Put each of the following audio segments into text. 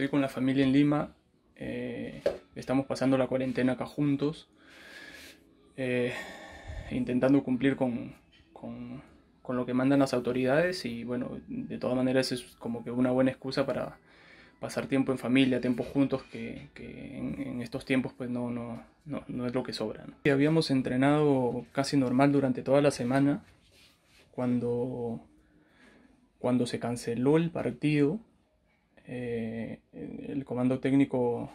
Estoy con la familia en Lima. Eh, estamos pasando la cuarentena acá juntos. Eh, intentando cumplir con, con, lo que mandan las autoridades. Y bueno, de todas maneras es como que una buena excusa para pasar tiempo en familia, tiempo juntos, que, en, estos tiempos pues no, no, es lo que sobra. Habíamos entrenado casi normal durante toda la semana. Cuando, cuando se canceló el partido, eh, el comando técnico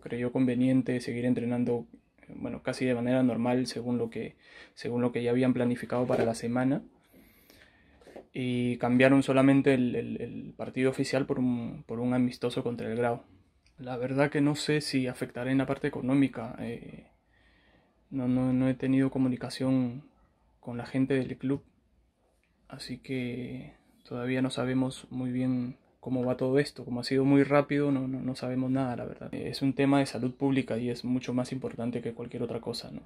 creyó conveniente seguir entrenando bueno, casi de manera normal según lo que, según lo que ya habían planificado para la semana. Y cambiaron solamente el, partido oficial por un, por un, amistoso contra el Grau. La verdad que no sé si afectará en la parte económica. Eh, no, no, no he tenido comunicación con la gente del club. Así que todavía no sabemos muy bien cómo va todo esto. Como ha sido muy rápido, no, no, no, sabemos nada, la verdad. Eh, es un tema de salud pública y es mucho más importante que cualquier otra cosa, ¿no?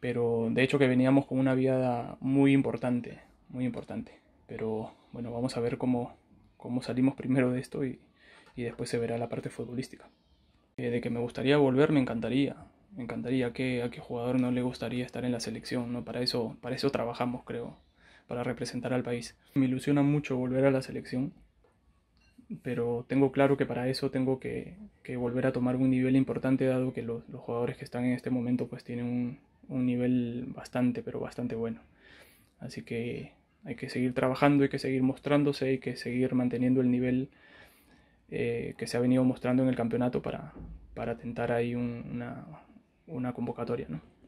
Pero de hecho que veníamos con una viada muy importante, muy importante. Pero bueno, vamos a ver cómo, cómo salimos primero de esto y, y después se verá la parte futbolística. Eh, de que me gustaría volver, me encantaría. Me encantaría que a qué jugador no le gustaría estar en la selección, ¿no? Para eso, para eso trabajamos, creo para representar al país. Me ilusiona mucho volver a la selección, pero tengo claro que para eso tengo que, volver a tomar un nivel importante, dado que los, jugadores que están en este momento pues tienen un, nivel bastante, pero bastante bueno. Así que hay que seguir trabajando, hay que seguir mostrándose, hay que seguir manteniendo el nivel eh, que se ha venido mostrando en el campeonato para, para tentar ahí una, una convocatoria, ¿no?